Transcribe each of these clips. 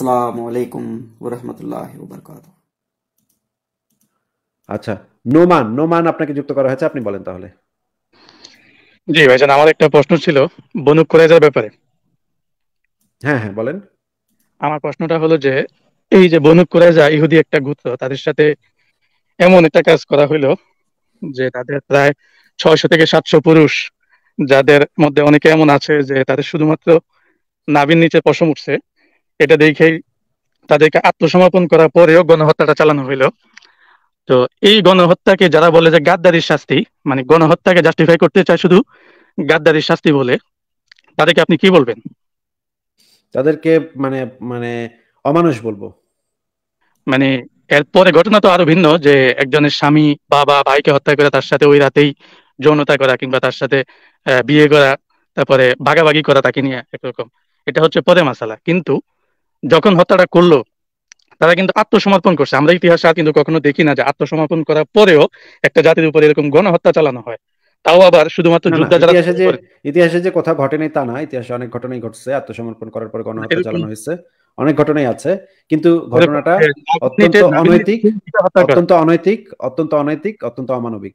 আসসালামু আলাইকুম ওরহমতুল্লাহ ওবরকাত আচ্ছা নোমান নোমান আপনাকে যুক্ত করা হয়েছে আপনি বলেন তাহলে জি ভাইজান আমার একটা প্রশ্ন ছিল বনু ব্যাপারে হ্যাঁ হ্যাঁ বলেন আমার প্রশ্নটা হলো যে এই যে বনু ইহুদি একটা গোত্র তাদের সাথে এমন একটা কাজ করা হইলো যে তাদের প্রায় ছয়শো থেকে সাতশো পুরুষ যাদের মধ্যে অনেকে এমন আছে যে তাদের শুধুমাত্র নাভির নিচে পশম উঠছে এটা দেখেই তাদেরকে আত্মসমর্পণ করার পরেও গণহত্যাটা চালানো হইলো তো এই গণহত্যাকে যারা বলে যে গাদ্দারির শাস্তি মানে গণহত্যাকে জাস্টিফাই করতে চায় শুধু গাদ্দারির শাস্তি বলে তাদেরকে আপনি কি বলবেন তাদেরকে মানে মানে অমানুষ বলবো মানে এরপরে ঘটনা তো আরো ভিন্ন যে একজনের স্বামী বাবা ভাইকে হত্যা করে তার সাথে ওই রাতেই যৌনতা করা কিংবা তার সাথে বিয়ে করা তারপরে ভাগাভাগি করা তাকে নিয়ে একরকম এটা হচ্ছে পরে মাসালা কিন্তু যখন হত্যাটা করলো তারা কিন্তু আত্মসমর্পণ করছে আমরা ইতিহাসে কিন্তু কখনো দেখি না যে আত্মসমর্পণ করার পরেও একটা জাতির উপর এরকম গণহত্যা চালানো হয় তাও আবার শুধুমাত্র যুদ্ধ যারা ইতিহাসে যে কথা ঘটেনি তা না ইতিহাসে অনেক ঘটনাই ঘটছে আত্মসমর্পণ করার পর গণহত্যা চালানো হয়েছে অনেক ঘটনাই আছে কিন্তু ঘটনাটা অত্যন্ত অনৈতিক অত্যন্ত অনৈতিক অত্যন্ত অনৈতিক অত্যন্ত অমানবিক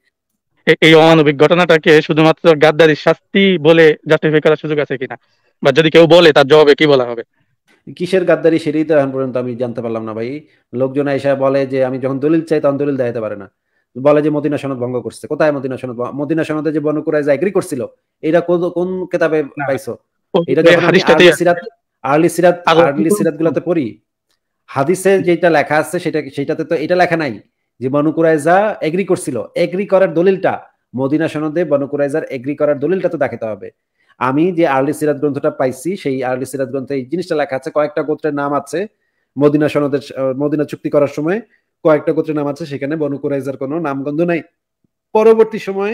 এই অমানবিক ঘটনাটাকে শুধুমাত্র গাদ্দারির শাস্তি বলে জাস্টিফাই করার সুযোগ আছে কিনা বা যদি কেউ বলে তার জবাবে কি বলা হবে কিসের গাদ্দারি সেটাই তো এখন পর্যন্ত আমি জানতে পারলাম না ভাই লোকজন এসে বলে যে আমি যখন দলিল চাই তখন দলিল দেখাতে পারে না বলে যে মদিনা সনদ ভঙ্গ করছে কোথায় মদিনা সনদ মদিনা সনদে যে বনকুরাইজ এগ্রি করছিল এটা কোন কেতাবে পাইছো এটা সিরাত আর্লি সিরাত আর্লি সিরাত গুলাতে পড়ি হাদিসে যেটা লেখা আছে সেটা সেটাতে তো এটা লেখা নাই যে বনকুরাইজা এগ্রি করছিল এগ্রি করার দলিলটা মদিনা সনদে বনকুরাইজার এগ্রি করার দলিলটা তো দেখাতে হবে আমি যে আর্লি সিরাজ গ্রন্থটা পাইছি সেই আর্লি সিরাজ গ্রন্থে এই জিনিসটা লেখা আছে কয়েকটা গোত্রের নাম আছে মদিনা সনদের মদিনা চুক্তি করার সময় কয়েকটা গোত্রের নাম আছে সেখানে বনকুরাইজার কোনো নামগন্ধ নাই পরবর্তী সময়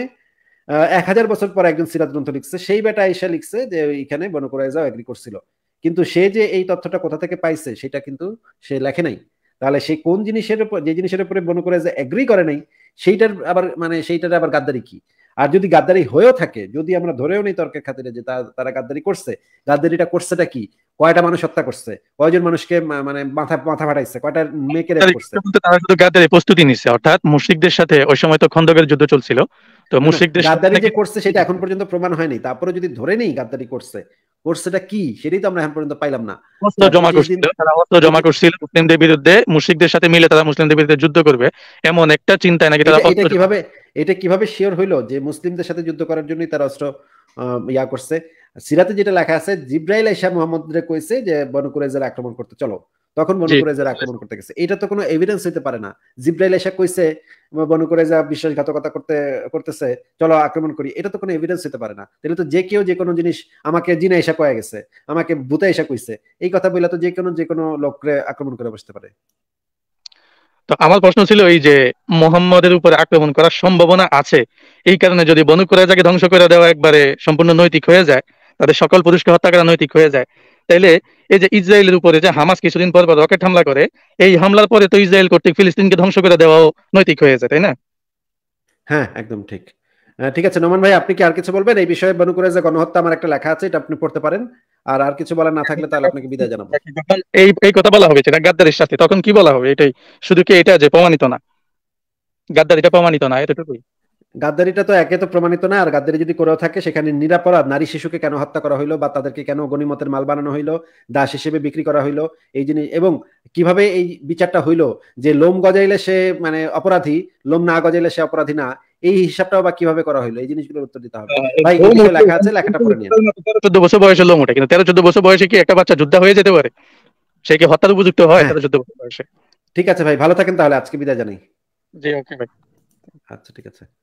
এক হাজার বছর পর একজন সিরাজ গ্রন্থ লিখছে সেই বেটা এসে লিখছে যে এখানে বনকুরাইজা এগ্রি করছিল কিন্তু সে যে এই তথ্যটা কোথা থেকে পাইছে সেটা কিন্তু সে লেখে নাই তাহলে সে কোন জিনিসের উপর যে জিনিসের উপরে বনকুরাইজা এগ্রি করে নাই সেইটার আবার মানে সেইটার আবার গাদ্দারি কি আর যদি গাদ্দারি হয়েও থাকে যদি আমরা ধরেও নেই তর্কের খাতিরে যে তারা গাদ্দারি করছে গাদ্দারিটা করছেটা কি কয়টা মানুষ হত্যা করছে কয়জন মানুষকে মানে মাথা মাথা ফাটাইছে কয়টা মেয়েকে করছে তারা কিন্তু গাদ্দারি প্রস্তুতি নিছে অর্থাৎ মুশরিকদের সাথে ওই সময় তো খন্দকের যুদ্ধ চলছিল তো মুশরিকদের গাদ্দারি যে করছে সেটা এখন পর্যন্ত প্রমাণ হয়নি তারপরে যদি ধরে নেই গাদ্দারি করছে করছেটা কি সেটাই তো আমরা এখন পর্যন্ত পাইলাম না অস্ত্র জমা করছিল জমা করছিল মুসলিমদের বিরুদ্ধে মুশরিকদের সাথে মিলে তারা মুসলিমদের বিরুদ্ধে যুদ্ধ করবে এমন একটা চিন্তায় নাকি তারা এটা কিভাবে এটা কিভাবে শিওর হইলো যে মুসলিমদের সাথে যুদ্ধ করার জন্যই তারা অস্ত্র ইয়া করছে সিরাতে যেটা লেখা আছে জিব্রাইল আইসা রে কইছে যে বনু কুরাইজার আক্রমণ করতে চলো তখন মনে করে যারা আক্রমণ করতে গেছে এটা তো কোনো এভিডেন্স হইতে পারে না জিব্রাইল এসে কইছে মনে করে যা বিশ্বাসঘাতকতা করতে করতেছে চলো আক্রমণ করি এটা তো কোনো এভিডেন্স হইতে পারে না তাহলে তো যে কেউ যে কোনো জিনিস আমাকে জিনা এসে কয়ে গেছে আমাকে ভূতে এসে কইছে এই কথা বলে তো যে কোনো যে কোনো লোকরে আক্রমণ করে বসতে পারে তো আমার প্রশ্ন ছিল এই যে মোহাম্মদের উপরে আক্রমণ করার সম্ভাবনা আছে এই কারণে যদি বনু করে ধ্বংস করে দেওয়া একবারে সম্পূর্ণ নৈতিক হয়ে যায় তাদের সকল পুরুষকে হত্যা করা নৈতিক হয়ে যায় তাইলে এই যে ইসরায়েলের উপরে যে হামাস কিছুদিন পর বা রকেট হামলা করে এই হামলার পরে তো ইসরায়েল কর্তৃক ফিলিস্তিনকে ধ্বংস করে দেওয়াও নৈতিক হয়ে যায় তাই না হ্যাঁ একদম ঠিক ঠিক আছে নোমান ভাই আপনি কি আর কিছু বলবেন এই বিষয়ে বনু করে যে গণহত্যা আমার একটা লেখা আছে এটা আপনি পড়তে পারেন আর আর কিছু বলার না থাকলে তাহলে আপনাকে বিদায় জানাবো এই এই কথা বলা হবে সেটা গাদ্দারির সাথে তখন কি বলা হবে এটাই শুধু কি এটা যে প্রমাণিত না গাদ্দারিটা প্রমাণিত না এতটুকুই গাদ্দারিটা তো একে তো প্রমাণিত না আর গাদ্দারি যদি করেও থাকে সেখানে নিরাপরাধ নারী শিশুকে কেন হত্যা করা হইলো বা তাদেরকে কেন গণিমতের মাল বানানো হইলো দাস হিসেবে বিক্রি করা হইলো এই জিনিস এবং কিভাবে এই বিচারটা হইলো যে লোম গজাইলে সে মানে অপরাধী লোম না গজাইলে সে অপরাধী না এই হিসাবটাও বা কিভাবে করা হইলো এই জিনিসগুলোর উত্তর দিতে হবে ভাই লেখা আছে লেখাটা পড়ে নিয়ে চোদ্দ বছর বয়সে লোম ওঠে কিন্তু তেরো চোদ্দ বছর বয়সে কি একটা বাচ্চা যুদ্ধ হয়ে যেতে পারে সে কি হত্যা উপযুক্ত হয় হ্যাঁ। তেরো চোদ্দ বছর বয়সে ঠিক আছে ভাই ভালো থাকেন তাহলে আজকে বিদায় জানাই জি ওকে ভাই আচ্ছা ঠিক আছে